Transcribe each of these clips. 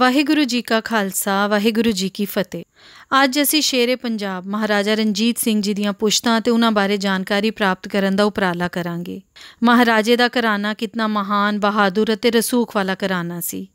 ਵਾਹਿਗੁਰੂ ਜੀ ਕਾ ਖਾਲਸਾ ਵਾਹਿਗੁਰੂ ਜੀ ਕੀ ਫਤਿਹ ਅੱਜ ਅਸੀਂ ਸ਼ੇਰੇ ਪੰਜਾਬ ਮਹਾਰਾਜਾ ਰਣਜੀਤ ਸਿੰਘ ਜੀ ਦੀਆਂ ਪੁਸ਼ਤਾਂ ਤੇ ਉਹਨਾਂ ਬਾਰੇ ਜਾਣਕਾਰੀ ਪ੍ਰਾਪਤ ਕਰਨ ਦਾ ਉਪਰਾਲਾ ਕਰਾਂਗੇ ਮਹਾਰਾਜੇ ਦਾ ਘਰਾਣਾ ਕਿੰਨਾ ਮਹਾਨ ਬਹਾਦੁਰ ਅਤੇ ਰਸੂਖ ਵਾਲਾ ਘਰਾਣਾ ਸੀ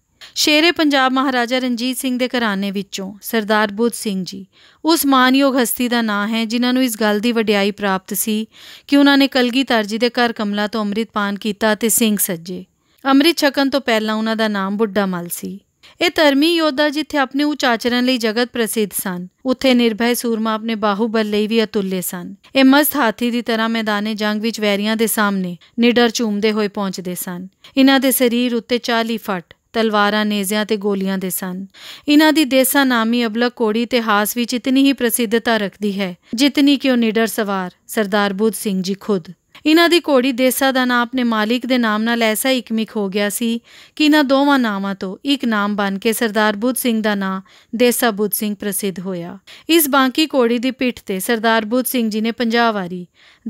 ਸ਼ੇਰੇ ਪੰਜਾਬ ਮਹਾਰਾਜਾ ਰਣਜੀਤ ਸਿੰਘ ਦੇ ਘਰਾਣੇ ਵਿੱਚੋਂ ਸਰਦਾਰ ਬੁੱਧ ਸਿੰਘ ਜੀ ਉਸ ਮਾਨਯੋਗ ਹਸਤੀ ਦਾ ਨਾਂ ਹੈ ਜਿਨ੍ਹਾਂ ਨੂੰ ਇਸ ਗੱਲ ਦੀ ਵਡਿਆਈ ਪ੍ਰਾਪਤ ਸੀ ਕਿ ਉਹਨਾਂ ਨੇ ਕਲਗੀਧਰ ਜੀ ਦੇ ਘਰ ਕਮਲਾ ਤੋਂ ਅੰਮ੍ਰਿਤ ਪਾਨ ਕੀਤਾ ਤੇ ਸਿੰਘ ਸੱਜੇ ਅੰਮ੍ਰਿਤ ਛਕਣ ਤੋਂ ਪਹਿਲਾਂ ਉਹਨਾਂ ਦਾ ਨਾਮ ਬੁੱਢਾ ਮਲ ਸੀ ਇਹ ਧਰਮੀ ਯੋਧਾ ਜਿੱਥੇ ਆਪਣੇ ਉੱਚ ਆਚਰਣ ਲਈ ਜਗਤ ਪ੍ਰਸਿੱਧ ਸਨ ਉੱਥੇ ਨਿਰਭੈ ਸੂਰਮਾ ਆਪਣੇ ਬਾਹੂਬਲ ਲਈ ਵੀ ਅਤੁੱਲੇ ਸਨ ਇਹ ਮਸਤ ਹਾਥੀ ਦੀ ਤਰ੍ਹਾਂ ਮੈਦਾਨੇ ਜੰਗ ਵਿੱਚ ਵੈਰੀਆਂ ਦੇ ਸਾਹਮਣੇ ਨਿਡਰ ਝੂਮਦੇ ਹੋਏ ਪਹੁੰਚਦੇ ਸਨ ਇਹਨਾਂ ਦੇ ਸਰੀਰ ਉੱਤੇ 40 ਫਟ ਤਲਵਾਰਾਂ ਨੇਜ਼ਿਆਂ ਤੇ ਗੋਲੀਆਂ ਦੇ ਸਨ ਇਹਨਾਂ ਦੀ ਦੇਸਾ ਨਾਮੀ ਅਬਲਕ ਕੋੜੀ ਇਤਿਹਾਸ ਵਿੱਚ ਇਤਨੀ ਹੀ ਪ੍ਰਸਿੱਧਤਾ ਰੱਖਦੀ ਹੈ ਜਿਤਨੀ ਕਿ ਉਹ ਨਿਡਰ ਸਵਾਰ ਸਰਦਾਰ ਬੁੱਧ ਸਿੰਘ ਜੀ ਖੁਦ ਇਹਨਾਂ ਦੀ ਕੋੜੀ ਦੇਸਾ ਦਾ ਨਾਮ ਆਪਣੇ ਮਾਲਿਕ ਦੇ ਨਾਮ ਨਾਲ ਐਸਾ ਇਕਮਿਕ ਹੋ ਗਿਆ ਸੀ ਕਿ ਇਹਨਾਂ ਦੋਵਾਂ ਨਾਵਾਂ ਤੋਂ ਇੱਕ ਨਾਮ ਬਣ ਕੇ ਸਰਦਾਰ ਬੁੱਧ ਸਿੰਘ ਦਾ ਨਾਮ ਦੇਸਾ ਬੁੱਧ ਸਿੰਘ ਪ੍ਰਸਿੱਧ ਹੋਇਆ ਇਸ ਬਾਂਕੀ ਕੋੜੀ ਦੀ ਪਿੱਠ ਤੇ ਸਰਦਾਰ ਬੁੱਧ ਸਿੰਘ ਜੀ ਨੇ 50 ਵਾਰੀ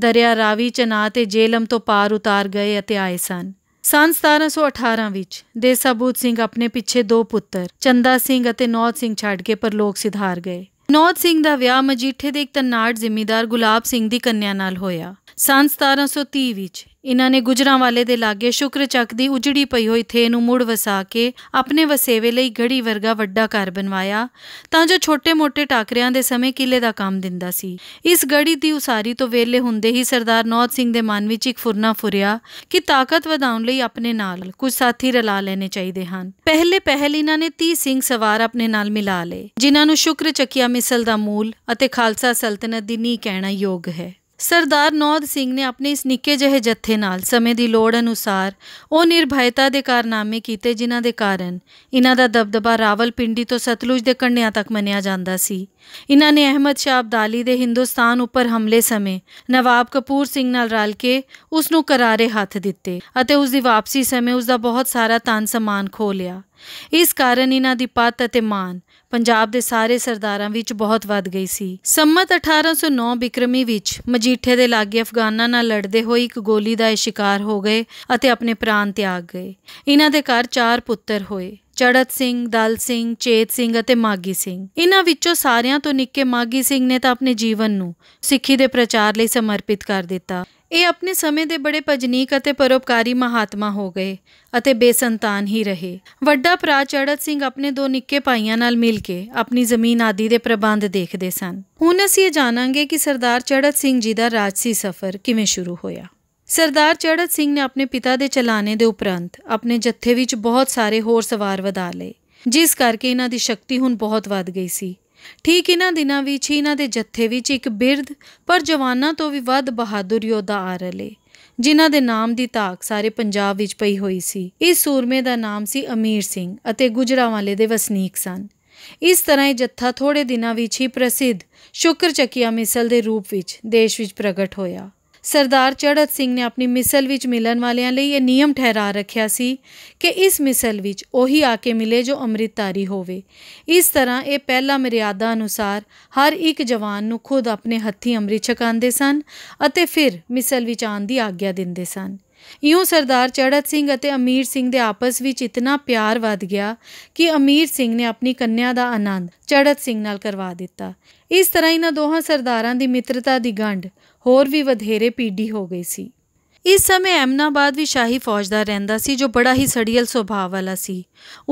ਦਰਿਆ ਰਾਵੀ ਚਨਾ ਤੇ ਜੇਲਮ ਤੋਂ ਪਾਰ ਉਤਾਰ ਗਏ ਅਤੇ ਆਏ ਸਨ ਸਨ 1718 ਵਿੱਚ ਦੇਸਾ ਬੁੱਧ ਸਿੰਘ ਆਪਣੇ ਪਿੱਛੇ ਦੋ ਪੁੱਤਰ ਚੰਦਾ ਸਿੰਘ ਅਤੇ ਨੌਦ ਸਿੰਘ ਛੱਡ ਕੇ ਪਰਲੋਕ ਸਿਧਾਰ ਗਏ ਨੌਦ ਸਿੰਘ ਦਾ ਵਿਆਹ ਮਜੀਠੇ ਦੇ ਇੱਕ ਤਨਾੜ ਜ਼ਿਮੀਦਾਰ ਗੁਲਾਬ ਸਿੰਘ ਦੀ ਕੰਨਿਆ ਨਾਲ ਹੋਇਆ ਸਨ 1730 ਵਿੱਚ ਇਹਨਾਂ ਨੇ ਗੁਜਰਾਂਵਾਲੇ ਦੇ ਲਾਗੇ ਸ਼ੁਕਰ ਚੱਕ ਦੀ ਉਜੜੀ ਪਈ ਹੋਈ ਥੇ ਨੂੰ ਮੁੜ ਵਸਾ ਕੇ ਆਪਣੇ ਵਸੇਵੇ ਲਈ ਘੜੀ ਵਰਗਾ ਵੱਡਾ ਘਰ ਬਣਵਾਇਆ ਤਾਂ ਜੋ ਛੋਟੇ-ਮੋਟੇ ਟਾਕਰਿਆਂ ਦੇ ਸਮੇਂ ਕਿਲੇ ਦਾ ਕੰਮ ਦਿੰਦਾ ਸੀ ਇਸ ਘੜੀ ਦੀ ਉਸਾਰੀ ਤੋਂ ਵੇਲੇ ਹੁੰਦੇ ਹੀ ਸਰਦਾਰ ਨੌਤ ਸਿੰਘ ਦੇ ਮਨ ਵਿੱਚ ਇੱਕ ਫੁਰਨਾ ਫੁਰਿਆ ਕਿ ਤਾਕਤ ਵਧਾਉਣ ਲਈ ਆਪਣੇ ਨਾਲ ਕੁਝ ਸਾਥੀ ਰਲਾ ਲੈਣੇ ਚਾਹੀਦੇ ਹਨ ਪਹਿਲੇ ਪਹਿਲ ਇਹਨਾਂ ਨੇ 30 ਸਿੰਘ ਸਵਾਰ ਆਪਣੇ ਨਾਲ ਮਿਲਾ ਲਏ ਜਿਨ੍ਹਾਂ ਨੂੰ ਸ਼ੁਕਰ ਚੱਕਿਆ ਮਿਸਲ ਦਾ ਮੂਲ ਅਤੇ ਖਾਲਸਾ ਸਲਤਨਤ ਦੀ ਨੀ ਕਹਿਣਾ ਯੋਗ ਹੈ ਸਰਦਾਰ ਨੌਦ ਸਿੰਘ ਨੇ ਆਪਣੇ ਇਸ ਨਿੱਕੇ ਜਿਹੇ ਜੱਥੇ ਨਾਲ ਸਮੇਂ ਦੀ ਲੋੜ ਅਨੁਸਾਰ ਉਹ ਨਿਰਭੈਤਾ ਦੇ ਕਾਰਨਾਮੇ ਕੀਤੇ ਜਿਨ੍ਹਾਂ ਦੇ ਕਾਰਨ ਇਹਨਾਂ ਦਾ ਦਬਦਬਾ ਰਾਵਲਪਿੰਡੀ ਤੋਂ ਸਤਲੁਜ ਦੇ ਕੰਢਿਆਂ ਤੱਕ ਮੰਨਿਆ ਜਾਂਦਾ ਸੀ ਇਹਨਾਂ ਨੇ ਅਹਿਮਦ ਸ਼ਾਹ ਅਬਦਾਲੀ ਦੇ ਹਿੰਦੁਸਤਾਨ ਉੱਪਰ ਹਮਲੇ ਸਮੇਂ ਨਵਾਬ ਕਪੂਰ ਸਿੰਘ ਨਾਲ ਰਲ ਕੇ ਉਸ ਨੂੰ ਕਰਾਰੇ ਹੱਥ ਦਿੱਤੇ ਅਤੇ ਉਸ ਦੀ ਵਾਪਸੀ ਸਮੇਂ ਉਸ ਦਾ ਬਹੁਤ ਸਾਰਾ ਤਨ ਸਮਾਨ ਖੋ ਲਿਆ ਇਸ ਕਾਰਨ ਇਹਨਾਂ ਦੀ ਪਤ ਅਤੇ ਮਾਨ ਪੰਜਾਬ ਦੇ ਸਾਰੇ ਸਰਦਾਰਾਂ ਵਿੱਚ ਬਹੁਤ ਵੱਧ ਗਈ ਸੀ ਸੰਮਤ 1809 ਬਿਕਰਮੀ ਵਿੱਚ ਮਜੀਠੇ ਦੇ ਲਾਗੇ ਅਫਗਾਨਾਂ ਨਾਲ ਲੜਦੇ ਹੋਏ ਇੱਕ ਗੋਲੀ ਦਾ ਸ਼ਿਕਾਰ ਹੋ ਗਏ ਅਤੇ ਆਪਣੇ ਪ੍ਰਾਣ ਤਿਆਗ ਗਏ ਇਹਨਾਂ ਦੇ ਘਰ ਚਾਰ ਪੁੱਤਰ ਹੋਏ ਚੜਤ ਸਿੰਘ ਦਲ ਸਿੰਘ ਚੇਤ ਸਿੰਘ ਅਤੇ ਮਾਗੀ ਸਿੰਘ ਇਹਨਾਂ ਵਿੱਚੋਂ ਸਾਰਿਆਂ ਤੋਂ ਨਿੱਕੇ ਮਾਗੀ ਸਿੰਘ ਨੇ ਤਾਂ ਆਪਣੇ ਜੀਵਨ ਨੂੰ ਸਿੱਖੀ ਦੇ ਪ੍ਰਚਾਰ ਲਈ ਸਮਰਪਿਤ ਕਰ ਦਿੱਤਾ ਇਹ ਆਪਣੇ ਸਮੇਂ ਦੇ ਬੜੇ ਪਜਨੀਕ ਅਤੇ ਪਰਉਪਕਾਰੀ ਮਹਾਤਮਾ ਹੋ ਗਏ ਅਤੇ ਬੇਸੰਤਾਨ ਹੀ ਰਹੇ ਵੱਡਾ ਭਰਾ ਚੜਤ ਸਿੰਘ ਆਪਣੇ ਦੋ ਨਿੱਕੇ ਭਾਈਆਂ ਨਾਲ ਮਿਲ ਕੇ ਆਪਣੀ ਜ਼ਮੀਨ ਆਦੀ ਦੇ ਪ੍ਰਬੰਧ ਦੇਖਦੇ ਸਨ ਹੁਣ ਅਸੀਂ ਇਹ ਜਾਣਾਂਗੇ ਕਿ ਸਰਦਾਰ ਚੜਤ ਸਿੰਘ ਜੀ ਦਾ ਰਾਜਸੀ ਸਫ਼ਰ ਕਿਵੇਂ ਸ਼ੁਰੂ ਹੋਇਆ ਸਰਦਾਰ ਚੜਤ ਸਿੰਘ ਨੇ ਆਪਣੇ ਪਿਤਾ ਦੇ ਚਲਾਣੇ ਦੇ ਉਪਰੰਤ ਆਪਣੇ ਜੱਥੇ ਵਿੱਚ ਬਹੁਤ ਸਾਰੇ ਹੋਰ ਸਵਾਰ ਵਧਾ ਲਏ ਜਿਸ ਕਰਕੇ ਇਹਨਾਂ ਦੀ ਸ਼ਕਤੀ ਹੁਣ ਬਹੁਤ ਵੱਧ ਗਈ ਸੀ ਠੀਕ ਇਹਨਾਂ ਦਿਨਾਂ ਵਿੱਚ ਇਹਨਾਂ ਦੇ ਜੱਥੇ ਵਿੱਚ ਇੱਕ ਬਿਰਧ ਪਰ ਜਵਾਨਾਂ ਤੋਂ ਵੀ ਵੱਧ ਬਹਾਦਰ ਯੋਧਾ ਆ ਰਲੇ ਜਿਨ੍ਹਾਂ ਦੇ ਨਾਮ ਦੀ ਤਾਕ ਸਾਰੇ ਪੰਜਾਬ ਵਿੱਚ ਪਈ ਹੋਈ ਸੀ ਇਸ ਸੂਰਮੇ ਦਾ ਨਾਮ ਸੀ ਅਮੀਰ ਸਿੰਘ ਅਤੇ ਗੁਜਰਾਵਾਲੇ ਦੇ ਵਸਨੀਕ ਸਨ ਇਸ ਤਰ੍ਹਾਂ ਇਹ ਜੱਥਾ ਥੋੜੇ ਦਿਨਾਂ ਵਿੱਚ ਹੀ ਪ੍ਰਸਿੱਧ ਸ਼ੁਕਰ ਚੱਕੀਆ ਮਿਸਲ ਦੇ ਰੂਪ ਵਿੱਚ ਦੇਸ਼ ਵਿੱਚ ਪ੍ਰਗਟ ਹੋਇਆ ਸਰਦਾਰ ਚੜਤ ਸਿੰਘ ਨੇ ਆਪਣੀ ਮਿਸਲ ਵਿੱਚ ਮਿਲਣ ਵਾਲਿਆਂ ਲਈ ਇਹ ਨਿਯਮ ਠਹਿਰਾ ਰੱਖਿਆ ਸੀ ਕਿ ਇਸ ਮਿਸਲ ਵਿੱਚ ਉਹੀ ਆ ਕੇ ਮਿਲੇ ਜੋ ਅੰਮ੍ਰਿਤਧਾਰੀ ਹੋਵੇ ਇਸ ਤਰ੍ਹਾਂ ਇਹ ਪਹਿਲਾ ਮਰਿਆਦਾ ਅਨੁਸਾਰ ਹਰ ਇੱਕ ਜਵਾਨ ਨੂੰ ਖੁਦ ਆਪਣੇ ਹੱਥੀ ਅੰਮ੍ਰਿਤ ਛਕਾਉਂਦੇ ਸਨ ਅਤੇ ਫਿਰ ਮਿਸਲ ਵਿੱਚ ਆਉਣ ਦੀ ਆਗਿਆ ਦਿੰਦੇ ਸਨ ਇਉਂ ਸਰਦਾਰ ਚੜਤ ਸਿੰਘ ਅਤੇ ਅਮੀਰ ਸਿੰਘ ਦੇ ਆਪਸ ਵਿੱਚ ਇਤਨਾ ਪਿਆਰ ਵੱਧ ਗਿਆ ਕਿ ਅਮੀਰ ਸਿੰਘ ਨੇ ਆਪਣੀ ਕੰਨਿਆ ਦਾ ਆਨੰਦ ਚੜਤ ਸਿੰਘ ਨਾਲ ਕਰਵਾ ਦਿੱਤਾ ਇਸ ਤਰ੍ਹਾਂ ਇਹਨਾਂ ਦੋਹਾਂ ਸਰਦਾਰਾਂ ਦੀ ਮਿੱਤਰਤਾ ਦੀ ਗੰਢ ਹੋਰ ਵੀ ਵਧੇਰੇ ਪੀੜੀ ਹੋ ਗਈ ਸੀ ਇਸ ਸਮੇਂ ਐਮਨਾਬਾਦ ਵੀ ਸ਼ਾਹੀ ਫੌਜਦਾਰ ਰਹਿੰਦਾ ਸੀ ਜੋ ਬੜਾ ਹੀ ਸੜੀਅਲ ਸੁਭਾਅ ਵਾਲਾ ਸੀ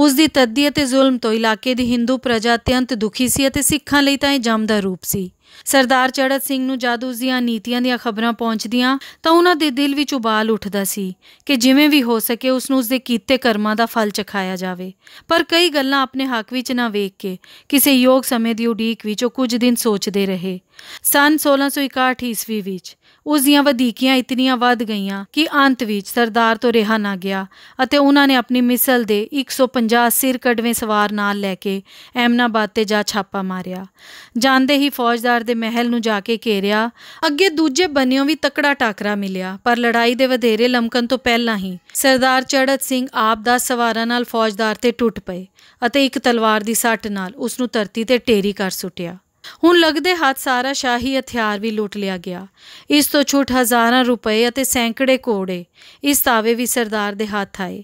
ਉਸ ਦੀ ਤੱਦੀ ਅਤੇ ਜ਼ੁਲਮ ਤੋਂ ਇਲਾਕੇ ਦੀ ਹਿੰਦੂ ਪ੍ਰਜਾ ਅਤਿਅੰਤ ਦੁਖੀ ਸੀ ਅਤੇ ਸਿੱਖਾਂ ਲਈ ਤਾਂ ਇਹ ਜੰਮ ਦਾ ਰੂਪ ਸੀ ਸਰਦਾਰ ਚੜਤ ਸਿੰਘ ਨੂੰ ਜਦ ਉਸ ਦੀਆਂ ਨੀਤੀਆਂ ਦੀਆਂ ਖਬਰਾਂ ਪਹੁੰਚਦੀਆਂ ਤਾਂ ਉਹਨਾਂ ਦੇ ਦਿਲ ਵਿੱਚ ਉਬਾਲ ਉੱਠਦਾ ਸੀ ਕਿ ਜਿਵੇਂ ਵੀ ਹੋ ਸਕੇ ਉਸ ਨੂੰ ਉਸ ਦੇ ਕੀਤੇ ਕਰਮਾਂ ਦਾ ਫਲ ਚਖਾਇਆ ਜਾਵੇ ਪਰ ਕਈ ਗੱਲਾਂ ਆਪਣੇ ਹੱਕ ਵਿੱਚ ਨਾ ਵੇਖ ਕੇ ਕਿਸੇ ਯੋਗ ਸਮੇਂ ਦੀ ਉਡੀਕ ਵਿੱਚ ਉਹ ਕੁਝ ਦਿਨ ਸੋਚਦੇ ਰਹੇ ਸਨ 1661 ਈਸਵੀ ਵਿੱਚ ਉਸ ਦੀਆਂ ਵਧੀਕੀਆਂ ਇਤਨੀਆਂ ਵੱਧ ਗਈਆਂ ਕਿ ਅੰਤ ਵਿੱਚ ਸਰਦਾਰ ਤੋਂ ਰਿਹਾ ਨਾ ਗਿਆ ਅਤੇ ਉਹਨਾਂ ਨੇ ਆਪਣੀ ਮਿਸਲ ਦੇ 150 ਸਿਰ ਕੜਵੇਂ ਸਵਾਰ ਨਾਲ ਲੈ ਕੇ ਐਮਨਾਬਾਦ ਤੇ ਜਾ ਛਾਪਾ ਮਾਰਿਆ ਜਾਂਦੇ ਹੀ ਫੌਜਦਾਰ ਦੇ ਮਹਿਲ ਨੂੰ ਜਾ ਕੇ ਘੇਰਿਆ ਅੱਗੇ ਦੂਜੇ ਬੰਨਿਓ ਵੀ ਤਕੜਾ ਟਾਕਰਾ ਮਿਲਿਆ ਪਰ ਲੜਾਈ ਦੇ ਵਧੇਰੇ ਲਮਕਣ ਤੋਂ ਪਹਿਲਾਂ ਹੀ ਸਰਦਾਰ ਚੜਤ ਸਿੰਘ ਆਪ ਦਾ ਸਵਾਰਾਂ ਨਾਲ ਫੌਜਦਾਰ ਤੇ ਟੁੱਟ ਪਏ ਅਤੇ ਇੱਕ ਤਲਵਾਰ ਦੀ ਸੱਟ ਨਾਲ ਉਸ ਨੂੰ ਧਰਤੀ ਤੇ ਢੇਰੀ ਕਰ ਸੁੱਟਿਆ ਹੁਣ ਲੱਗਦੇ ਹੱਥ ਸਾਰਾ ਸ਼ਾਹੀ ਹਥਿਆਰ ਵੀ ਲੁੱਟ ਲਿਆ ਗਿਆ ਇਸ ਤੋਂ ਛੁੱਟ ਹਜ਼ਾਰਾਂ ਰੁਪਏ ਅਤੇ ਸੈਂਕੜੇ ਕੋੜੇ ਇਸ ਤਾਵੇ ਵੀ ਸਰਦਾਰ ਦੇ ਹੱਥ ਆਏ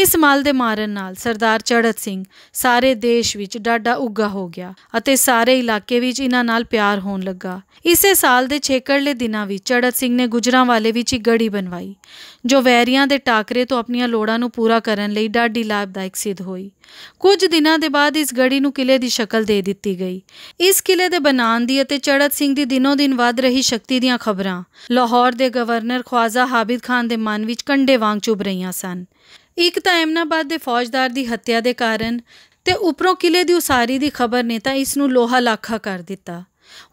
ਇਸ ਮਾਲ ਦੇ ਮਾਰਨ ਨਾਲ ਸਰਦਾਰ ਚੜਤ ਸਿੰਘ ਸਾਰੇ ਦੇਸ਼ ਵਿੱਚ ਡਾਡਾ ਉੱਗਾ ਹੋ ਗਿਆ ਅਤੇ ਸਾਰੇ ਇਲਾਕੇ ਵਿੱਚ ਇਹਨਾਂ ਨਾਲ ਪਿਆਰ ਹੋਣ ਲੱਗਾ ਇਸੇ ਸਾਲ ਦੇ ਛੇਕੜਲੇ ਦਿਨਾਂ ਵਿੱਚ ਚੜਤ ਸਿੰਘ ਨੇ ਗੁਜਰਾਵਾਲੇ ਵਿੱਚ ਇੱਕ ਗੜੀ ਬਣਵਾਈ ਜੋ ਵੈਰੀਆਂ ਦੇ ਟਾਕਰੇ ਤੋਂ ਆਪਣੀਆਂ ਲੋੜਾਂ ਨੂੰ ਪੂਰਾ ਕਰਨ ਲਈ ਡਾਢੀ ਲਾਭਦਾਇਕ ਸਿੱਧ ਹੋਈ ਕੁਝ ਦਿਨਾਂ ਦੇ ਬਾਅਦ ਇਸ ਗੜੀ ਨੂੰ ਕਿਲੇ ਦੀ ਸ਼ਕਲ ਦੇ ਦਿੱਤੀ ਗਈ ਇਸ ਕਿਲੇ ਦੇ ਬਣਾਉਣ ਦੀ ਅਤੇ ਚੜਤ ਸਿੰਘ ਦੀ ਦਿਨੋ ਦਿਨ ਵੱਧ ਰਹੀ ਸ਼ਕਤੀ ਦੀਆਂ ਖਬਰਾਂ ਲਾਹੌਰ ਦੇ ਗਵਰਨਰ ਖਵਾਜ਼ਾ ਹਾਬਿਦ ਖਾਨ ਦੇ ਮਨ ਵਿੱਚ ਕੰਡੇ ਵਾਂਗ ਚੁਭ ਰਹੀਆਂ ਸਨ ਇੱਕ ਤਾਂ ਐਮਨਾਬਾਦ ਦੇ ਫੌਜਦਾਰ ਦੀ ਹੱਤਿਆ ਦੇ ਕਾਰਨ ਤੇ ਉਪਰੋਂ ਕਿਲੇ ਦੀ ਉਸਾਰੀ ਦੀ ਖਬਰ ਨੇ ਤਾਂ ਇਸ ਨੂੰ ਲੋਹਾ ਲਾਖਾ ਕਰ ਦਿੱਤਾ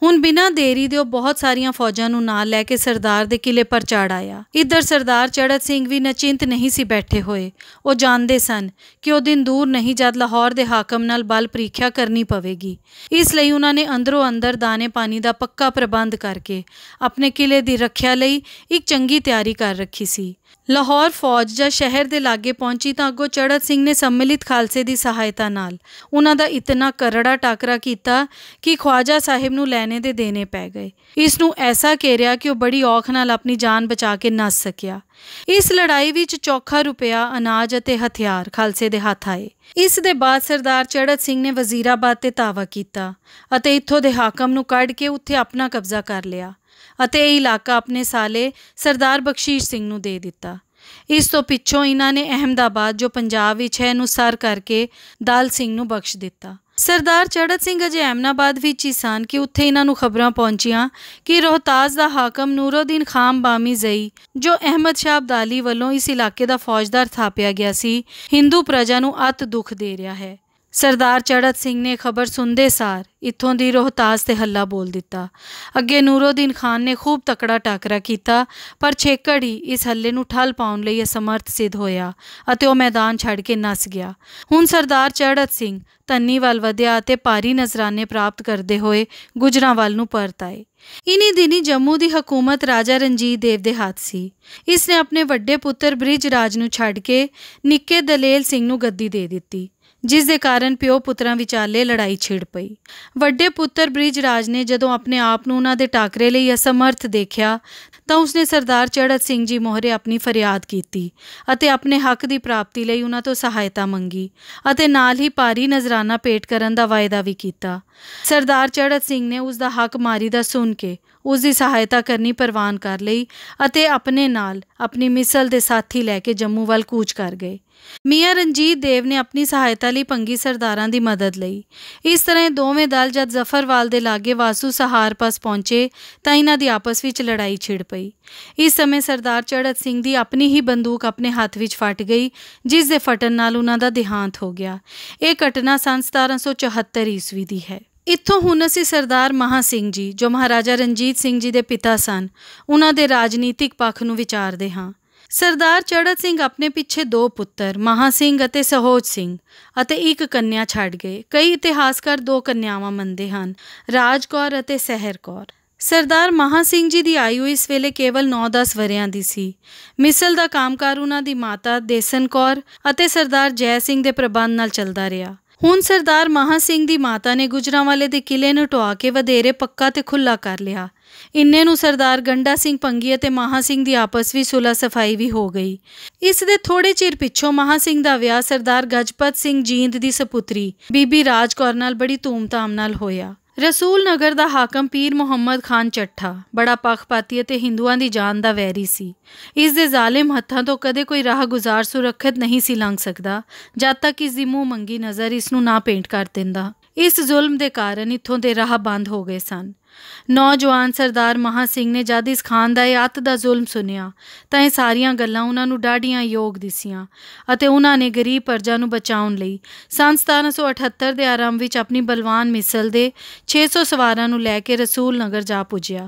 ਹੁਣ ਬਿਨਾਂ ਦੇਰੀ ਦੇ ਉਹ ਬਹੁਤ ਸਾਰੀਆਂ ਫੌਜਾਂ ਨੂੰ ਨਾਲ ਲੈ ਕੇ ਸਰਦਾਰ ਦੇ ਕਿਲੇ ਪਰ ਚੜ ਆਇਆ ਇੱਧਰ ਸਰਦਾਰ ਚੜਤ ਸਿੰਘ ਵੀ ਨਚਿੰਤ ਨਹੀਂ ਸੀ ਬੈਠੇ ਹੋਏ ਉਹ ਜਾਣਦੇ ਸਨ ਕਿ ਉਹ ਦਿਨ ਦੂਰ ਨਹੀਂ ਜਦ ਲਾਹੌਰ ਦੇ ਹਾਕਮ ਨਾਲ ਬਲ ਪ੍ਰੀਖਿਆ ਕਰਨੀ ਪਵੇਗੀ ਇਸ ਲਈ ਉਹਨਾਂ ਨੇ ਅੰਦਰੋਂ ਅੰਦਰ ਦਾਣੇ ਪਾਣੀ ਦਾ ਪੱਕਾ ਪ੍ਰਬੰਧ ਕਰਕੇ ਆਪਣੇ ਕਿਲੇ ਦੀ ਰੱਖਿਆ ਲਈ ਇੱਕ ਚੰਗੀ ਤਿਆਰੀ ਕਰ ਰੱਖੀ ਸੀ ਲਾਹੌਰ ਫੌਜ ਜਾਂ ਸ਼ਹਿਰ ਦੇ ਲਾਗੇ ਪਹੁੰਚੀ ਤਾਂ ਅੱਗੋ ਚੜਤ ਸਿੰਘ ਨੇ ਸੰਮਿਲਿਤ ਖਾਲਸੇ ਦੀ ਸਹਾਇਤਾ ਨਾਲ ਉਹਨਾਂ ਦਾ ਇਤਨਾ ਕਰੜਾ ਟਾਕਰਾ ਕੀਤਾ ਕਿ ਖਵਾਜਾ ਸਾਹਿਬ ਨੂੰ ਲੈਣੇ ਦੇ ਦੇਣੇ ਪੈ ਗਏ ਇਸ ਨੂੰ ਐਸਾ ਘੇਰਿਆ ਕਿ ਉਹ ਬੜੀ ਔਖ ਨਾਲ ਆਪਣੀ ਜਾਨ ਬਚਾ ਕੇ ਨੱਸ ਸਕਿਆ ਇਸ ਲੜਾਈ ਵਿੱਚ ਚੌਖਾ ਰੁਪਿਆ ਅਨਾਜ ਅਤੇ ਹਥਿਆਰ ਖਾਲਸੇ ਦੇ ਹੱਥ ਆਏ ਇਸ ਦੇ ਬਾਅਦ ਸਰਦਾਰ ਚੜਤ ਸਿੰਘ ਨੇ ਵਜ਼ੀਰਾਬਾਦ ਤੇ ਤਾਵਾ ਕੀਤਾ ਅਤੇ ਇੱਥੋਂ ਦੇ ਹਾਕਮ ਨੂੰ ਕੱਢ ਕੇ ਉੱਥੇ ਆਪਣਾ ਕਬਜ਼ਾ ਕਰ ਲਿਆ ਅਤੇ ਇਹ ਇਲਾਕਾ ਆਪਣੇ ਸਾਲੇ ਸਰਦਾਰ ਬਖਸ਼ੀਸ਼ ਸਿੰਘ ਨੂੰ ਦੇ ਦਿੱਤਾ ਇਸ ਤੋਂ ਪਿੱਛੋਂ ਇਹਨਾਂ ਨੇ ਅਹਮਦਾਬਾਦ ਜੋ ਪੰਜਾਬ ਵਿੱਚ ਹੈ ਨੂੰ ਸਰ ਕਰਕੇ ਦਾਲ ਸਿੰਘ ਨੂੰ ਬਖਸ਼ ਦਿੱਤਾ ਸਰਦਾਰ ਚੜਤ ਸਿੰਘ ਅਜੇ ਅਮਨਾਬਾਦ ਵਿੱਚ ਹੀ ਸਨ ਕਿ ਉੱਥੇ ਇਹਨਾਂ ਨੂੰ ਖਬਰਾਂ ਪਹੁੰਚੀਆਂ ਕਿ ਰੋਹਤਾਸ ਦਾ ਹਾਕਮ ਨੂਰਉਦੀਨ ਖਾਨ ਬਾਮੀ ਜ਼ਈ ਜੋ ਅਹਿਮਦ ਸ਼ਾਹ ਅਬਦਾਲੀ ਵੱਲੋਂ ਇਸ ਇਲਾਕੇ ਦਾ ਫੌਜਦਾਰ ਥਾਪਿਆ ਗਿਆ ਸੀ ਹਿੰਦੂ ਪ੍ਰਜਾ ਨੂੰ ਅਤ ਦੁੱਖ ਦੇ ਰਿਹਾ ਹੈ ਸਰਦਾਰ ਚੜਤ ਸਿੰਘ ਨੇ ਖਬਰ ਸੁਣਦੇ ਸਾਰ ਇਥੋਂ ਦੀ ਰੋਹਤਾਸ ਤੇ ਹੱਲਾ ਬੋਲ ਦਿੱਤਾ ਅੱਗੇ ਨੂਰੋਦੀਨ ਖਾਨ ਨੇ ਖੂਬ ਤਕੜਾ ਟਾਕਰਾ ਕੀਤਾ ਪਰ ਛੇਕੜੀ ਇਸ ਹੱਲੇ ਨੂੰ ਠਲ ਪਾਉਣ ਲਈ ਅਸਮਰਥ ਸਿੱਧ ਹੋਇਆ ਅਤੇ ਉਹ ਮੈਦਾਨ ਛੱਡ ਕੇ ਨਸ ਗਿਆ ਹੁਣ ਸਰਦਾਰ ਚੜਤ ਸਿੰਘ ਤੰਨੀ ਵੱਲ ਵਧਿਆ ਅਤੇ ਪਾਰੀ ਨਜ਼ਰਾਨੇ ਪ੍ਰਾਪਤ ਕਰਦੇ ਹੋਏ ਗੁਜਰਾਂ ਵੱਲ ਨੂੰ ਪਰਤ ਆਏ ਇਨੀ ਦਿਨੀ ਜੰਮੂ ਦੀ ਹਕੂਮਤ ਰਾਜਾ ਰਣਜੀਤ ਦੇਵ ਦੇ ਹੱਥ ਸੀ ਇਸ ਨੇ ਆਪਣੇ ਵੱਡੇ ਪੁੱਤਰ ਬ੍ਰਿਜ ਰਾਜ ਨੂੰ ਛੱਡ ਕੇ ਨਿੱਕੇ ਦਲੇਲ ਸਿੰਘ ਨੂੰ ਗੱਦੀ ਦੇ ਦਿੱਤੀ ਜਿਸ ਦੇ ਕਾਰਨ ਪਿਓ ਪੁੱਤਰਾਂ ਵਿਚਾਲੇ ਲੜਾਈ ਛਿੜ ਪਈ ਵੱਡੇ ਪੁੱਤਰ ਬ੍ਰਿਜ ਰਾਜ ਨੇ ਜਦੋਂ ਆਪਣੇ ਆਪ ਨੂੰ ਉਹਨਾਂ ਦੇ ਟਾਕਰੇ ਲਈ ਅਸਮਰਥ ਦੇਖਿਆ ਤਾਂ ਉਸਨੇ ਸਰਦਾਰ ਚੜਤ ਸਿੰਘ ਜੀ ਮੋਹਰੇ ਆਪਣੀ ਫਰਿਆਦ ਕੀਤੀ ਅਤੇ ਆਪਣੇ ਹੱਕ ਦੀ ਪ੍ਰਾਪਤੀ ਲਈ ਉਹਨਾਂ ਤੋਂ ਸਹਾਇਤਾ ਮੰਗੀ ਅਤੇ ਨਾਲ ਹੀ ਪਾਰੀ ਨਜ਼ਰਾਨਾ ਪੇਟ ਕਰਨ ਦਾ ਵਾਅਦਾ ਵੀ ਕੀਤਾ ਸਰਦਾਰ ਚੜਤ ਸਿੰਘ ਨੇ ਉਸ ਦਾ ਹੱਕ ਮਾਰੀ ਦਾ ਸੁਣ ਕੇ ਉਸ ਦੀ ਸਹਾਇਤਾ ਕਰਨੀ ਪ੍ਰਵਾਨ ਕਰ ਲਈ ਅਤੇ ਆਪਣੇ ਨਾਲ ਆਪਣੀ ਮਿਸਲ ਦੇ ਸਾਥੀ ਲੈ ਕੇ ਜੰਮੂ ਵੱਲ ਕੂਚ ਕਰ ਗਏ ਮੀਆਂ ਰਣਜੀਤ ਦੇਵ ਨੇ ਆਪਣੀ ਸਹਾਇਤਾ ਲਈ ਪੰਗੀ ਸਰਦਾਰਾਂ ਦੀ ਮਦਦ ਲਈ ਇਸ ਤਰ੍ਹਾਂ ਦੋਵੇਂ ਦਲ ਜਦ ਜ਼ਫਰਵਾਲ ਦੇ ਲਾਗੇ ਵਾਸੂ ਸਹਾਰ ਪਾਸ ਪਹੁੰਚੇ ਤਾਂ ਇਹਨਾਂ ਦੀ ਆਪਸ ਵਿੱਚ ਲੜਾਈ ਛਿੜ ਪਈ ਇਸ ਸਮੇਂ ਸਰਦਾਰ ਚੜਤ ਸਿੰਘ ਦੀ ਆਪਣੀ ਹੀ ਬੰਦੂਕ ਆਪਣੇ ਹੱਥ ਵਿੱਚ ਫਟ ਗਈ ਜਿਸ ਦੇ ਫਟਣ ਨਾਲ ਉਹਨਾਂ ਦਾ ਦੇਹਾਂਤ ਹੋ ਗਿਆ ਇਹ ਘਟਨਾ ਸੰਨ 1774 ਈਸਵੀ ਦੀ ਹੈ ਇੱਥੋਂ ਹੁਣ ਅਸੀਂ ਸਰਦਾਰ ਮਹਾ ਸਿੰਘ ਜੀ ਜੋ ਮਹਾਰਾਜਾ ਰਣਜੀਤ ਸਿੰਘ ਜੀ ਦੇ ਪਿਤਾ ਸਨ ਉਹਨਾਂ ਦੇ ਰਾਜਨੀਤਿਕ ਪੱਖ ਨੂੰ ਵਿਚਾਰਦੇ ਹਾਂ ਸਰਦਾਰ ਚੜਤ ਸਿੰਘ ਆਪਣੇ ਪਿੱਛੇ ਦੋ ਪੁੱਤਰ ਮਹਾ ਸਿੰਘ ਅਤੇ ਸਹੋਜ ਸਿੰਘ ਅਤੇ ਇੱਕ ਕੰਨਿਆ ਛੱਡ ਗਏ ਕਈ ਇਤਿਹਾਸਕਾਰ ਦੋ ਕੰਨਿਆਵਾਂ ਮੰਨਦੇ ਹਨ ਰਾਜਕੌਰ ਅਤੇ ਸਹਿਰਕੌਰ ਸਰਦਾਰ ਮਹਾ ਸਿੰਘ ਜੀ ਦੀ ਆਯੂ ਇਸ ਵੇਲੇ ਕੇਵਲ 9-10 ਵਰਿਆਂ ਦੀ ਸੀ ਮਿਸਲ ਦਾ ਕੰਮਕਾਰ ਉਹਨਾਂ ਦੀ ਮਾਤਾ ਦੇਸਨ ਕੌਰ ਅਤੇ ਸਰਦਾਰ ਜੈ ਸਿੰਘ ਦੇ ਪ੍ਰਬੰਧ ਨਾਲ ਚੱਲਦਾ ਰਿਹਾ ਹੁਣ ਸਰਦਾਰ ਮਹਾ ਸਿੰਘ ਦੀ ਮਾਤਾ ਨੇ ਗੁਜਰਾਵਾਲੇ ਦੇ ਕਿਲੇ ਨੂੰ ਢਵਾ ਕੇ ਵਧੇਰੇ ਪੱਕਾ ਤੇ ਖੁੱਲਾ ਕਰ ਲਿਆ ਇੰਨੇ ਨੂੰ ਸਰਦਾਰ ਗੰਡਾ ਸਿੰਘ ਪੰਗੀ ਅਤੇ ਮਹਾ ਸਿੰਘ ਦੀ ਆਪਸ ਵਿੱਚ ਸੁਲਾ ਸਫਾਈ ਵੀ ਹੋ ਗਈ ਇਸ ਦੇ ਥੋੜੇ ਚਿਰ ਪਿੱਛੋਂ ਮਹਾ ਸਿੰਘ ਦਾ ਵਿਆਹ ਸਰਦਾਰ ਗਜਪਤ ਸਿੰਘ ਜੀਂਦ ਦੀ ਸੁਪੁੱਤਰੀ ਬੀਬੀ ਰਾਜ ਕੌਰ ਨਾਲ ਬੜੀ ਧੂਮਧਾਮ ਨਾਲ ਹੋਇਆ ਰਸੂਲ ਨਗਰ ਦਾ ਹਾਕਮ ਪੀਰ ਮੁਹੰਮਦ ਖਾਨ ਚੱਠਾ ਬੜਾ ਪੱਖਪਾਤੀ ਅਤੇ ਹਿੰਦੂਆਂ ਦੀ ਜਾਨ ਦਾ ਵੈਰੀ ਸੀ ਇਸ ਦੇ ਜ਼ਾਲਿਮ ਹੱਥਾਂ ਤੋਂ ਕਦੇ ਕੋਈ ਰਾਹਗੁਜ਼ਾਰ ਸੁਰੱਖਿਅਤ ਨਹੀਂ ਸੀ ਲੰਘ ਸਕਦਾ ਜਦ ਤੱਕ ਇਸ ਦੀ ਮੂੰਹ ਮੰਗੀ ਨਜ਼ਰ ਇਸ ਨੂੰ ਨਾ ਪੇਂਟ ਕਰ ਦਿੰਦਾ ਇਸ ਜ਼ੁਲਮ ਦੇ ਕਾਰਨ ਇਥੋਂ ਦੇ ਰਾਹ ਬੰਦ ਹੋ ਗਏ ਸਨ ਨੌਜਵਾਨ ਸਰਦਾਰ ਮਹਾ ਸਿੰਘ ਨੇ ਜਦ ਇਸ ਖਾਨ ਦਾ ਇਹ ਅਤ ਦਾ ਜ਼ੁਲਮ ਸੁਨਿਆ ਤਾਂ ਇਹ ਸਾਰੀਆਂ ਗੱਲਾਂ ਉਹਨਾਂ ਨੂੰ ਡਾਢੀਆਂ ਯੋਗ ਦਿਸੀਆਂ ਅਤੇ ਉਹਨਾਂ ਨੇ ਗਰੀਬ ਪਰਜਾ ਨੂੰ ਬਚਾਉਣ ਲਈ ਸੰਸਤਾਨ 1778 ਦੇ ਆਰੰਭ ਵਿੱਚ ਆਪਣੀ ਬਲਵਾਨ ਮਿਸਲ ਦੇ 600 ਸਵਾਰਾਂ ਨੂੰ ਲੈ ਕੇ ਰਸੂਲ ਨਗਰ ਜਾ ਪੁੱਜਿਆ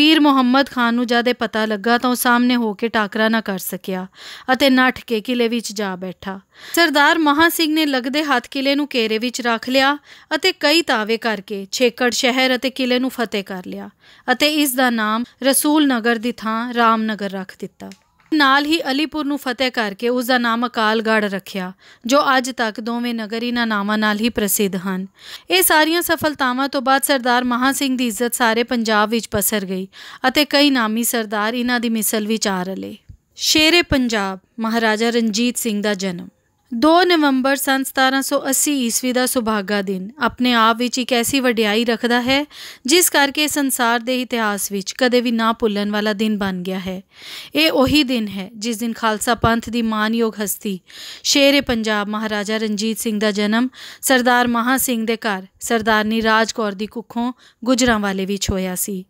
ਪੀਰ ਮੁਹੰਮਦ ਖਾਨ ਨੂੰ ਜਦ ਇਹ ਪਤਾ ਲੱਗਾ ਤਾਂ ਉਹ ਸਾਹਮਣੇ ਹੋ ਕੇ ਟਾਕਰਾ ਨਾ ਕਰ ਸਕਿਆ ਅਤੇ ਨੱਠ ਕੇ ਕਿਲੇ ਵਿੱਚ ਜਾ ਬੈਠਾ ਸਰਦਾਰ ਮਹਾ ਸਿੰਘ ਨੇ ਲਗਦੇ ਹੱਥ ਕਿਲੇ ਨੂੰ ਕੇਰੇ ਵਿੱਚ ਰੱਖ ਲਿਆ ਅਤੇ ਕਈ ਤਾਵੇ ਕਰਕੇ ਛੇਕੜ ਸ਼ਹਿਰ ਅਤੇ ਕਿਲੇ ਨੂੰ ਫਤਿਹ ਕਰ ਲਿਆ ਅਤੇ ਇਸ ਦਾ ਨਾਮ ਰਸੂਲ ਨਗਰ ਦੀ ਥਾਂ ਰਾਮਨਗਰ ਰੱਖ ਦਿੱਤਾ ਨਾਲ ਹੀ ਅਲੀਪੁਰ ਨੂੰ ਫਤਿਹ ਕਰਕੇ ਉਸ ਦਾ ਨਾਮ ਅਕਾਲਗੜ੍ਹ ਰੱਖਿਆ ਜੋ ਅੱਜ ਤੱਕ ਦੋਵੇਂ ਨਗਰ ਇਹਨਾਂ ਨਾਵਾਂ ਨਾਲ ਹੀ ਪ੍ਰਸਿੱਧ ਹਨ ਇਹ ਸਾਰੀਆਂ ਸਫਲਤਾਵਾਂ ਤੋਂ ਬਾਅਦ ਸਰਦਾਰ ਮਹਾ ਸਿੰਘ ਦੀ ਇੱਜ਼ਤ ਸਾਰੇ ਪੰਜਾਬ ਵਿੱਚ ਪਸਰ ਗਈ ਅਤੇ ਕਈ ਨਾਮੀ ਸਰਦਾਰ ਇਹਨਾਂ ਦੀ ਮਿਸਲ ਵਿਚਾਰ ਲਏ ਸ਼ੇਰੇ ਪੰਜਾਬ ਮਹਾਰਾਜਾ ਰਣਜੀਤ ਸਿੰਘ ਦਾ ਜਨਮ 2 ਨਵੰਬਰ ਸਨ 1780 ਈਸਵੀ ਦਾ ਸੁਭਾਗਾ ਦਿਨ ਆਪਣੇ ਆਪ ਵਿੱਚ ਇੱਕ ਐਸੀ ਵਡਿਆਈ ਰੱਖਦਾ ਹੈ ਜਿਸ ਕਰਕੇ ਸੰਸਾਰ ਦੇ ਇਤਿਹਾਸ ਵਿੱਚ ਕਦੇ ਵੀ ਨਾ ਭੁੱਲਣ ਵਾਲਾ ਦਿਨ ਬਣ ਗਿਆ ਹੈ ਇਹ ਉਹੀ ਦਿਨ ਹੈ ਜਿਸ ਦਿਨ ਖਾਲਸਾ ਪੰਥ ਦੀ ਮਾਨਯੋਗ ਹਸਤੀ ਸ਼ੇਰ ਪੰਜਾਬ ਮਹਾਰਾਜਾ ਰਣਜੀਤ ਸਿੰਘ ਦਾ ਜਨਮ ਸਰਦਾਰ ਮਹਾ ਸਿੰਘ ਦੇ ਘਰ ਸਰਦਾਰਨੀ ਰਾਜਕੌਰ ਕੌਰ ਦੀ ਕੁੱਖੋਂ ਵਾਲੇ ਵਿੱਚ ਹੋਇਆ ਸੀ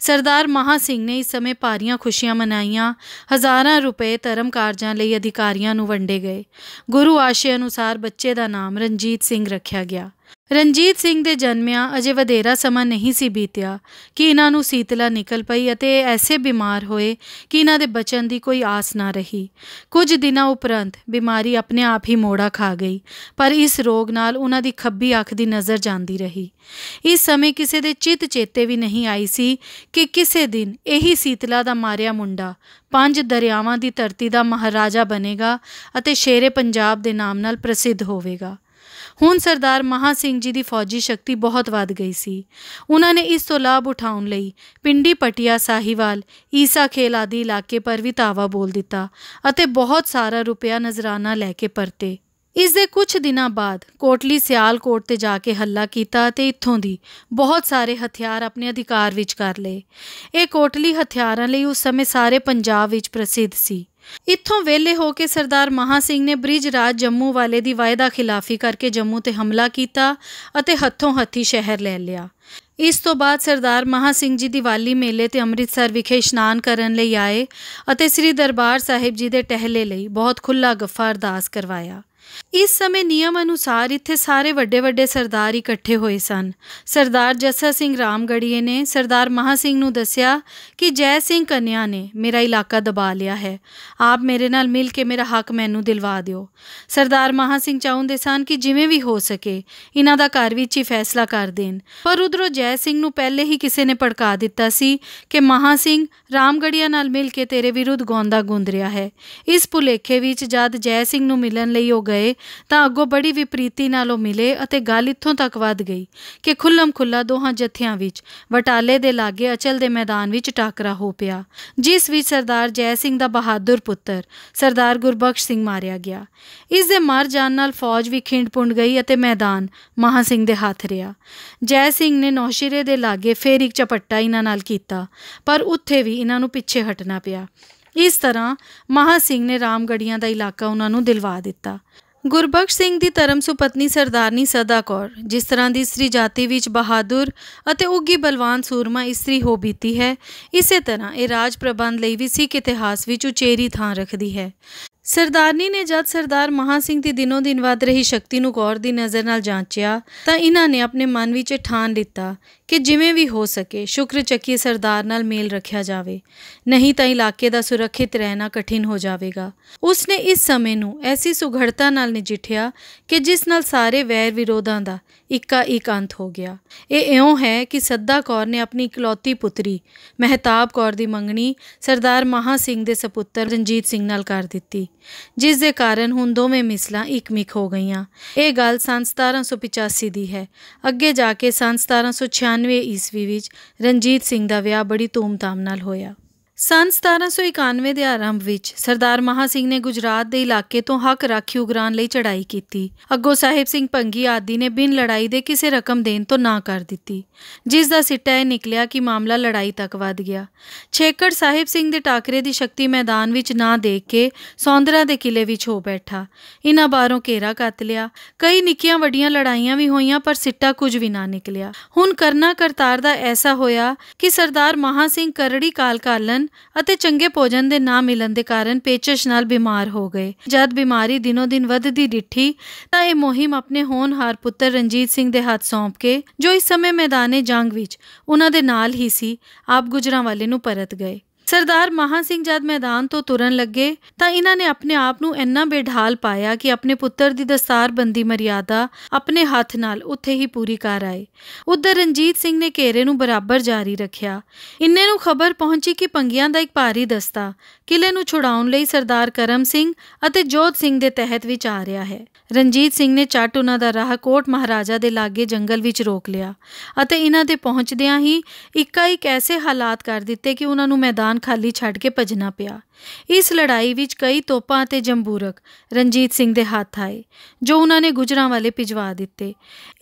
ਸਰਦਾਰ ਮਹਾ ਸਿੰਘ ਨੇ ਇਸ ਸਮੇਂ ਪਾਰੀਆਂ ਖੁਸ਼ੀਆਂ ਮਨਾਈਆਂ ਹਜ਼ਾਰਾਂ ਰੁਪਏ ਧਰਮ ਕਾਰਜਾਂ ਲਈ ਅਧਿਕਾਰੀਆਂ ਨੂੰ ਵੰਡੇ ਗਏ ਗੁਰੂ ਆਸ਼ੇ ਅਨੁਸਾਰ ਬੱਚੇ ਦਾ ਨਾਮ ਰਣਜੀਤ ਸਿੰਘ ਰੱਖਿਆ ਗਿਆ ਰਣਜੀਤ ਸਿੰਘ ਦੇ ਜਨਮਿਆ ਅਜੇ ਵਧੇਰਾ ਸਮਾਂ ਨਹੀਂ ਸੀ ਬੀਤਿਆ ਕਿ ਇਹਨਾਂ ਨੂੰ ਸੀਤਲਾ ਨਿਕਲ ਪਈ ਅਤੇ ਐਸੇ ਬਿਮਾਰ ਹੋਏ ਕਿ ਇਹਨਾਂ ਦੇ ਬਚਣ ਦੀ ਕੋਈ ਆਸ ਨਾ ਰਹੀ ਕੁਝ ਦਿਨਾਂ ਉਪਰੰਤ ਬਿਮਾਰੀ ਆਪਣੇ ਆਪ ਹੀ ਮੋੜਾ ਖਾ ਗਈ ਪਰ ਇਸ ਰੋਗ ਨਾਲ ਉਹਨਾਂ ਦੀ ਖੱਬੀ ਅੱਖ ਦੀ ਨਜ਼ਰ ਜਾਂਦੀ ਰਹੀ ਇਸ ਸਮੇਂ ਕਿਸੇ ਦੇ ਚਿਤ ਚੇਤੇ ਵੀ ਨਹੀਂ ਆਈ ਸੀ ਕਿ ਕਿਸੇ ਦਿਨ ਇਹੀ ਸੀਤਲਾ ਦਾ ਮਾਰਿਆ ਮੁੰਡਾ ਪੰਜ ਦਰਿਆਵਾਂ ਦੀ ਧਰਤੀ ਦਾ ਮਹਾਰਾਜਾ ਬਣੇਗਾ ਅਤੇ ਸ਼ੇਰੇ ਪੰਜਾਬ ਦੇ ਨਾਮ ਨਾਲ ਪ੍ਰਸਿੱਧ ਹੋਵੇਗਾ ਹੁਣ ਸਰਦਾਰ ਮਹਾ ਸਿੰਘ ਜੀ ਦੀ ਫੌਜੀ ਸ਼ਕਤੀ ਬਹੁਤ ਵੱਧ ਗਈ ਸੀ ਉਹਨਾਂ ਨੇ ਇਸ ਤੋਂ ਲਾਭ ਉਠਾਉਣ ਲਈ ਪਿੰਡੀ ਪਟਿਆ ਸਾਹੀਵਾਲ ਈਸਾ ਖੇਲ ਆਦਿ ਇਲਾਕੇ ਪਰ ਵੀ ਤਾਵਾ ਬੋਲ ਦਿੱਤਾ ਅਤੇ ਬਹੁਤ ਸਾਰਾ ਰੁਪਿਆ ਨਜ਼ਰਾਨਾ ਲੈ ਕੇ ਪਰਤੇ ਇਸ ਦੇ ਕੁਝ ਦਿਨਾਂ ਬਾਅਦ ਕੋਟਲੀ ਸਿਆਲਕੋਟ ਤੇ ਜਾ ਕੇ ਹੱਲਾ ਕੀਤਾ ਤੇ ਇੱਥੋਂ ਦੀ ਬਹੁਤ ਸਾਰੇ ਹਥਿਆਰ ਆਪਣੇ ਅਧਿਕਾਰ ਵਿੱਚ ਕਰ ਲਏ ਇਹ ਕੋਟਲੀ ਹਥਿਆਰਾਂ ਲਈ ਉਸ ਸਮੇਂ ਸਾਰੇ ਪੰਜਾਬ ਵਿੱਚ ਪ੍ਰਸਿੱਧ ਸੀ ਇੱਥੋਂ ਵੇਲੇ ਹੋ ਕੇ ਸਰਦਾਰ ਮਹਾ ਸਿੰਘ ਨੇ ਬ੍ਰਿਜ ਰਾਜ ਜੰਮੂ ਵਾਲੇ ਦੀ ਵਾਅਦਾ ਖਿਲਾਫੀ ਕਰਕੇ ਜੰਮੂ ਤੇ ਹਮਲਾ ਕੀਤਾ ਅਤੇ ਹੱਥੋਂ ਹੱਥੀ ਸ਼ਹਿਰ ਲੈ ਲਿਆ ਇਸ ਤੋਂ ਬਾਅਦ ਸਰਦਾਰ ਮਹਾ ਸਿੰਘ ਜੀ ਦੀਵਾਲੀ ਮੇਲੇ ਤੇ ਅੰਮ੍ਰਿਤਸਰ ਵਿਖੇ ਇਸ਼ਨਾਨ ਕਰਨ ਲਈ ਆਏ ਅਤੇ ਸ੍ਰੀ ਦਰਬਾਰ ਸਾਹਿਬ ਜੀ ਦੇ ਟਹਿਲੇ ਲਈ ਬਹੁਤ ਖੁੱਲਾ ਗੱਫਾ ਅਰਦਾਸ ਕਰਵਾਇਆ ਇਸ ਸਮੇਂ ਨਿਯਮ ਅਨੁਸਾਰ ਇੱਥੇ ਸਾਰੇ ਵੱਡੇ ਵੱਡੇ ਸਰਦਾਰ ਇਕੱਠੇ ਹੋਏ ਸਨ ਸਰਦਾਰ ਜੱਸਾ ਸਿੰਘ ਰਾਮਗੜੀਏ ਨੇ ਸਰਦਾਰ ਮਹਾ ਸਿੰਘ ਨੂੰ ਦੱਸਿਆ ਕਿ ਜੈ ਸਿੰਘ ਕੰਨਿਆ ਨੇ ਮੇਰਾ ਇਲਾਕਾ ਦਬਾ ਲਿਆ ਹੈ ਆਪ ਮੇਰੇ ਨਾਲ ਮਿਲ ਕੇ ਮੇਰਾ ਹੱਕ ਮੈਨੂੰ ਦਿਲਵਾ ਦਿਓ ਸਰਦਾਰ ਮਹਾ ਸਿੰਘ ਚਾਹੁੰਦੇ ਸਨ ਕਿ ਜਿਵੇਂ ਵੀ ਹੋ ਸਕੇ ਇਹਨਾਂ ਦਾ ਘਰ ਵਿੱਚ ਹੀ ਫੈਸਲਾ ਕਰ ਦੇਣ ਪਰ ਉਧਰੋਂ ਜੈ ਸਿੰਘ ਨੂੰ ਪਹਿਲੇ ਹੀ ਕਿਸੇ ਨੇ ਭੜਕਾ ਦਿੱਤਾ ਸੀ ਕਿ ਮਹਾ ਸਿੰਘ ਰਾਮਗੜੀਆ ਨਾਲ ਮਿਲ ਕੇ ਤੇਰੇ ਵਿਰੁੱਧ ਗੋਂਦਾ ਗੁੰਦ ਰਿਹਾ ਹੈ ਇਸ ਭੁਲੇਖੇ ਵਿੱਚ ਜਦ ਜੈ ਸਿੰਘ ਨੂੰ ਮਿਲਣ ਲਈ ਉਹ ਗਏ ਗਏ ਤਾਂ ਅੱਗੋਂ ਬੜੀ ਵਿਪਰੀਤੀ ਨਾਲ ਉਹ ਮਿਲੇ ਅਤੇ ਗੱਲ ਇੱਥੋਂ ਤੱਕ ਵੱਧ ਗਈ ਕਿ ਖੁੱਲਮ ਖੁੱਲਾ ਦੋਹਾਂ ਜਥਿਆਂ ਵਿੱਚ ਵਟਾਲੇ ਦੇ ਲਾਗੇ ਅਚਲ ਦੇ ਮੈਦਾਨ ਵਿੱਚ ਟਾਕਰਾ ਹੋ ਪਿਆ ਜਿਸ ਵਿੱਚ ਸਰਦਾਰ ਜੈ ਸਿੰਘ ਦਾ ਬਹਾਦਰ ਪੁੱਤਰ ਸਰਦਾਰ ਗੁਰਬਖਸ਼ ਸਿੰਘ ਮਾਰਿਆ ਗਿਆ ਇਸ ਦੇ ਮਰ ਜਾਣ ਨਾਲ ਫੌਜ ਵੀ ਖਿੰਡ-ਪੁੰਡ ਗਈ ਅਤੇ ਮੈਦਾਨ ਮਹਾ ਸਿੰਘ ਦੇ ਹੱਥ ਰਿਹਾ ਜੈ ਸਿੰਘ ਨੇ ਨੌਸ਼ਿਰੇ ਦੇ ਲਾਗੇ ਫੇਰ ਇੱਕ ਚਪੱਟਾ ਇਹਨਾਂ ਨਾਲ ਕੀਤਾ ਪਰ ਉੱਥੇ ਵੀ ਇਹਨਾਂ ਨੂੰ ਪਿੱਛੇ ਹਟਣਾ ਪਿਆ ਇਸ ਤਰ੍ਹਾਂ ਮਹਾ ਸਿੰਘ ਨੇ ਰਾਮਗੜੀਆਂ ਦਾ ਇਲਾਕਾ ਉਹਨਾਂ ਨੂੰ ਦਿਲਵਾ ਦਿੱਤਾ ਗੁਰਬਖਸ਼ ਸਿੰਘ ਦੀ ਧਰਮ ਸੁਪਤਨੀ ਸਰਦਾਰਨੀ ਸਦਾ ਕੌਰ ਜਿਸ ਤਰ੍ਹਾਂ ਦੀ ਇਸਤਰੀ ਜਾਤੀ ਵਿੱਚ ਬਹਾਦਰ ਅਤੇ ਉੱਗੀ ਬਲਵਾਨ ਸੂਰਮਾ ਇਸਤਰੀ ਹੋ ਬੀਤੀ ਹੈ ਇਸੇ ਤਰ੍ਹਾਂ ਇਹ ਰਾਜ ਪ੍ਰਬੰਧ ਲਈ ਵੀ ਸਿੱਖ ਇਤਿਹਾਸ ਵਿੱਚ ਉਚੇਰੀ ਥਾਂ ਰੱਖਦੀ ਹੈ ਸਰਦਾਰਨੀ ਨੇ ਜਦ ਸਰਦਾਰ ਮਹਾ ਸਿੰਘ ਦੀ ਦਿਨੋਂ ਦਿਨ ਵਧ ਰਹੀ ਸ਼ਕਤੀ ਨੂੰ ਗੌਰ ਦੀ ਨਜ਼ਰ ਨਾਲ ਜਾਂਚਿਆ ਤਾਂ ਇਹਨਾਂ ਨੇ ਆਪਣੇ ਮਨ ਵਿੱਚ ਠਾਣ ਲਿੱਤਾ ਕਿ ਜਿਵੇਂ ਵੀ ਹੋ ਸਕੇ ਸ਼ੁਕਰ ਚੱਕੀ ਸਰਦਾਰ ਨਾਲ ਮੇਲ ਰੱਖਿਆ ਜਾਵੇ ਨਹੀਂ ਤਾਂ ਇਲਾਕੇ ਦਾ ਸੁਰੱਖਿਤ ਰਹਿਣਾ ਕਠਿਨ ਹੋ ਜਾਵੇਗਾ ਉਸ ਨੇ ਇਸ ਸਮੇਂ ਨੂੰ ਐਸੀ ਸੁਘੜਤਾ ਨਾਲ ਨਜਿਠਿਆ ਕਿ ਜਿਸ ਨਾਲ ਸਾਰੇ ਵੈਰ ਵਿਰੋਧਾਂ ਦਾ ਇੱਕਾ ਇੱਕ ਅੰਤ ਹੋ ਗਿਆ ਇਹ ਇਉਂ ਹੈ ਕਿ ਸੱਦਾ ਕੌਰ ਨੇ ਆਪਣੀ ਇਕਲੌਤੀ ਪੁੱਤਰੀ ਮਹਿਤਾਬ ਕੌਰ ਦੀ ਮੰਗਣੀ ਸਰਦਾਰ ਮਹਾ ਸਿੰਘ ਦੇ ਸੁਪੁੱਤਰ ਰਣਜੀਤ ਸਿੰਘ ਨਾਲ ਕਰ ਦਿੱਤੀ ਜਿਸ ਦੇ ਕਾਰਨ ਹੁਣ ਦੋਵੇਂ ਮਿਸਲਾਂ ਇੱਕਮਿਕ ਹੋ ਗਈਆਂ ਇਹ ਗੱਲ ਸੰਨ 1785 ਦੀ ਹੈ ਅੱਗੇ ਜਾ ਕੇ ਸੰਨ 1796 1994 ਈਸਵੀ ਵਿੱਚ ਰਣਜੀਤ ਸਿੰਘ ਦਾ ਵਿਆਹ ਬੜੀ ਧੂਮ-ਧਾਮ ਨਾਲ ਹੋਇਆ ਸਨ 1791 ਦੇ ਆਰੰਭ ਵਿੱਚ ਸਰਦਾਰ ਮਹਾ ਸਿੰਘ ਨੇ ਗੁਜਰਾਤ ਦੇ ਇਲਾਕੇ ਤੋਂ ਹੱਕ ਰਾਖੀ ਉਗਰਾਨ ਲਈ ਚੜ੍ਹਾਈ ਕੀਤੀ ਅੱਗੋ ਸਾਹਿਬ ਸਿੰਘ ਪੰਗੀ ਆਦੀ ਨੇ ਬਿਨ ਲੜਾਈ ਦੇ ਕਿਸੇ ਰਕਮ ਦੇਣ ਤੋਂ ਨਾ ਕਰ ਦਿੱਤੀ ਜਿਸ ਦਾ ਸਿੱਟਾ ਇਹ ਨਿਕਲਿਆ ਕਿ ਮਾਮਲਾ ਲੜਾਈ ਤੱਕ ਵਧ ਗਿਆ ਛੇਕੜ ਸਾਹਿਬ ਸਿੰਘ ਦੇ ਟਾਕਰੇ ਦੀ ਸ਼ਕਤੀ ਮੈਦਾਨ ਵਿੱਚ ਨਾ ਦੇਖ ਕੇ ਸੌਂਦਰਾ ਦੇ ਕਿਲੇ ਵਿੱਚ ਹੋ ਬੈਠਾ ਇਹਨਾਂ ਬਾਰੋਂ ਘੇਰਾ ਕੱਤ ਲਿਆ ਕਈ ਨਿੱਕੀਆਂ ਵੱਡੀਆਂ ਲੜਾਈਆਂ ਵੀ ਹੋਈਆਂ ਪਰ ਸਿੱਟਾ ਕੁਝ ਵੀ ਨਾ ਨਿਕਲਿਆ ਹੁਣ ਕਰਨਾ ਕਰਤਾਰ ਦਾ ਐਸਾ ਹੋਇਆ ਕਿ ਸਰਦਾਰ ਮਹਾ ਸਿੰਘ ਕਰੜੀ ਕਾਲਕਾਲਨ ਅਤੇ ਚੰਗੇ ਭੋਜਨ ਦੇ ਨਾ ਮਿਲਣ ਦੇ ਕਾਰਨ ਪੇਚਸ਼ ਨਾਲ ਬਿਮਾਰ ਹੋ ਗਏ ਜਦ ਬਿਮਾਰੀ ਦਿਨੋ ਦਿਨ ਵੱਧਦੀ ਡਿੱਠੀ ਤਾਂ ਇਹ ਮੋਹਿਮ ਆਪਣੇ ਹੋਣਹਾਰ ਪੁੱਤਰ ਰਣਜੀਤ ਸਿੰਘ ਦੇ ਹੱਥ ਸੌਂਪ ਕੇ ਜੋ ਇਸ ਸਮੇਂ ਮੈਦਾਨੇ ਜੰਗ ਵਿੱਚ ਉਹਨਾਂ ਦੇ ਨਾਲ ਹੀ ਸੀ ਆਪ ਗੁਜਰਾਂਵਾਲੇ ਨੂੰ ਪਰਤ ਗਏ ਸਰਦਾਰ ਮਹਾ ਸਿੰਘ ਜਦ ਮੈਦਾਨ ਤੋਂ ਤੁਰਨ ਲੱਗੇ ਤਾਂ ਇਹਨਾਂ ਨੇ ਆਪਣੇ ਆਪ ਨੂੰ ਇੰਨਾ ਬੇਢਾਲ ਪਾਇਆ ਕਿ ਆਪਣੇ ਪੁੱਤਰ ਦੀ ਦਸਤਾਰ ਬੰਦੀ ਮਰਿਆਦਾ ਆਪਣੇ ਹੱਥ ਨਾਲ ਉੱਥੇ ਹੀ ਪੂਰੀ ਕਰ ਆਏ ਉਧਰ ਰਣਜੀਤ ਸਿੰਘ ਨੇ ਘੇਰੇ ਨੂੰ ਬਰਾਬਰ ਜਾਰੀ ਰੱਖਿਆ ਇੰਨੇ ਨੂੰ ਖਬਰ ਪਹੁੰਚੀ ਕਿ ਪੰਗੀਆਂ ਦਾ ਇੱਕ ਭਾਰੀ ਦਸਤਾ ਕਿਲੇ ਨੂੰ ਛੁਡਾਉਣ ਲਈ ਸਰਦਾਰ ਕਰਮ ਸਿੰਘ ਅਤੇ ਜੋਧ ਸਿੰਘ ਦੇ ਤਹਿਤ ਵਿੱਚ ਆ ਰਿਹਾ ਹੈ ਰਣਜੀਤ ਸਿੰਘ ਨੇ ਚਾਟ ਉਹਨਾਂ ਦਾ ਰਾਹ ਕੋਟ ਮਹਾਰਾਜਾ ਦੇ ਲਾਗੇ ਜੰਗਲ ਵਿੱਚ ਰੋਕ ਲਿਆ ਅਤੇ ਇਹਨਾਂ ਦੇ ਪਹੁੰਚਦਿਆਂ ਹੀ ਇੱਕਾ ਇੱਕ ਐਸੇ ਹਾਲਾਤ ਕਰ ਦਿੱਤੇ ਕਿ ਉਹਨਾਂ ਨੂੰ ਮੈਦਾਨ ਖਾਲੀ ਛੱਡ ਕੇ ਭਜਣਾ ਪਿਆ ਇਸ ਲੜਾਈ ਵਿੱਚ ਕਈ ਤੋਪਾਂ ਅਤੇ ਜੰਬੂਰਕ ਰਣਜੀਤ ਸਿੰਘ ਦੇ ਹੱਥ ਆਏ ਜੋ ਉਹਨਾਂ ਨੇ ਗੁਜਰਾਂ ਵਾਲੇ ਭਿਜਵਾ ਦਿੱਤੇ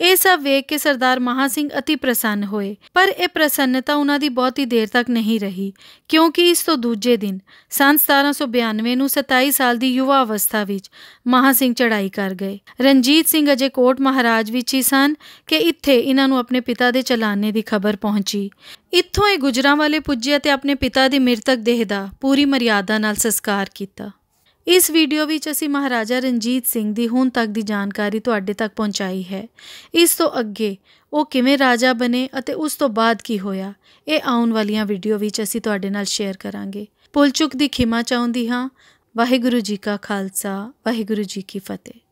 ਇਹ ਸਭ ਵੇਖ ਕੇ ਸਰਦਾਰ ਮਹਾ ਸਿੰਘ অতি ਪ੍ਰਸੰਨ ਹੋਏ ਪਰ ਇਹ ਪ੍ਰਸੰਨਤਾ ਉਹਨਾਂ ਦੀ ਬਹੁਤੀ ਦੇਰ ਤੱਕ ਨਹੀਂ ਰਹੀ ਕਿਉਂਕਿ ਇਸ ਤੋਂ ਦੂਜੇ ਦਿਨ ਸਨ 1792 ਨੂੰ 27 ਸਾਲ ਦੀ ਯੁਵਾ ਅਵਸਥਾ ਵਿੱਚ ਮਹਾ ਸਿੰਘ ਚੜ੍ਹਾਈ ਕਰ ਗਏ ਰਣਜੀਤ ਸਿੰਘ ਅਜੇ ਕੋਟ ਮਹਾਰਾਜ ਵਿੱਚ ਹੀ ਸਨ ਕਿ ਇੱਥੇ ਇਹਨਾਂ ਨੂੰ ਆਪਣੇ ਪਿਤਾ ਦੇ ਚਲਾਣੇ ਦੀ ਖਬਰ ਪਹੁੰਚੀ ਇੱਥੋਂ ਇਹ ਗੁਜਰਾਂ ਵਾਲੇ ਪੁੱਜੇ ਅਤੇ ਆਪਣੇ ਪਿਤਾ ਦੀ ਮਿਰਤਕ ਦੇਹ ਦਾ ਪੂਰੀ ਮਰਿਆਦਾ ਯਾਦਾਂ ਨਾਲ ਸੰਸਕਾਰ ਕੀਤਾ ਇਸ ਵੀਡੀਓ ਵਿੱਚ ਅਸੀਂ ਮਹਾਰਾਜਾ ਰਣਜੀਤ ਸਿੰਘ ਦੀ ਹੁਣ ਤੱਕ ਦੀ ਜਾਣਕਾਰੀ ਤੁਹਾਡੇ ਤੱਕ ਪਹੁੰਚਾਈ ਹੈ ਇਸ ਤੋਂ ਅੱਗੇ ਉਹ ਕਿਵੇਂ ਰਾਜਾ ਬਣੇ ਅਤੇ ਉਸ ਤੋਂ ਬਾਅਦ ਕੀ ਹੋਇਆ ਇਹ ਆਉਣ ਵਾਲੀਆਂ ਵੀਡੀਓ ਵਿੱਚ ਅਸੀਂ ਤੁਹਾਡੇ ਨਾਲ ਸ਼ੇਅਰ ਕਰਾਂਗੇ ਪੁਲਚੁਕ ਦੀ ਖਿਮਾ ਚਾਹੁੰਦੀ ਹਾਂ ਵਾਹਿਗੁਰੂ ਜੀ ਕਾ ਖਾਲਸਾ ਵਾਹਿਗੁਰੂ ਜੀ ਕੀ ਫਤਿਹ